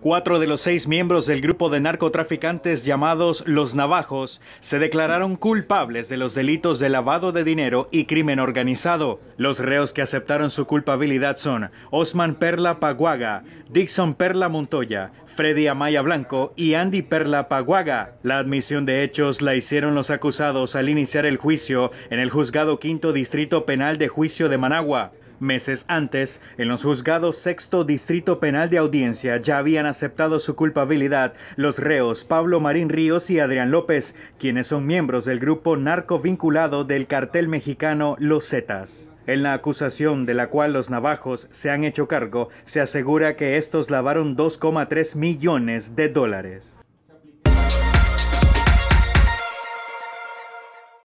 Cuatro de los seis miembros del grupo de narcotraficantes llamados Los Navajos se declararon culpables de los delitos de lavado de dinero y crimen organizado. Los reos que aceptaron su culpabilidad son Osman Perla Paguaga, Dixon Perla Montoya, Freddy Amaya Blanco y Andy Perla Paguaga. La admisión de hechos la hicieron los acusados al iniciar el juicio en el Juzgado Quinto Distrito Penal de Juicio de Managua. Meses antes, en los juzgados sexto Distrito Penal de Audiencia ya habían aceptado su culpabilidad los reos Pablo Marín Ríos y Adrián López, quienes son miembros del grupo narco vinculado del cartel mexicano Los Zetas. En la acusación de la cual los navajos se han hecho cargo, se asegura que estos lavaron 2,3 millones de dólares.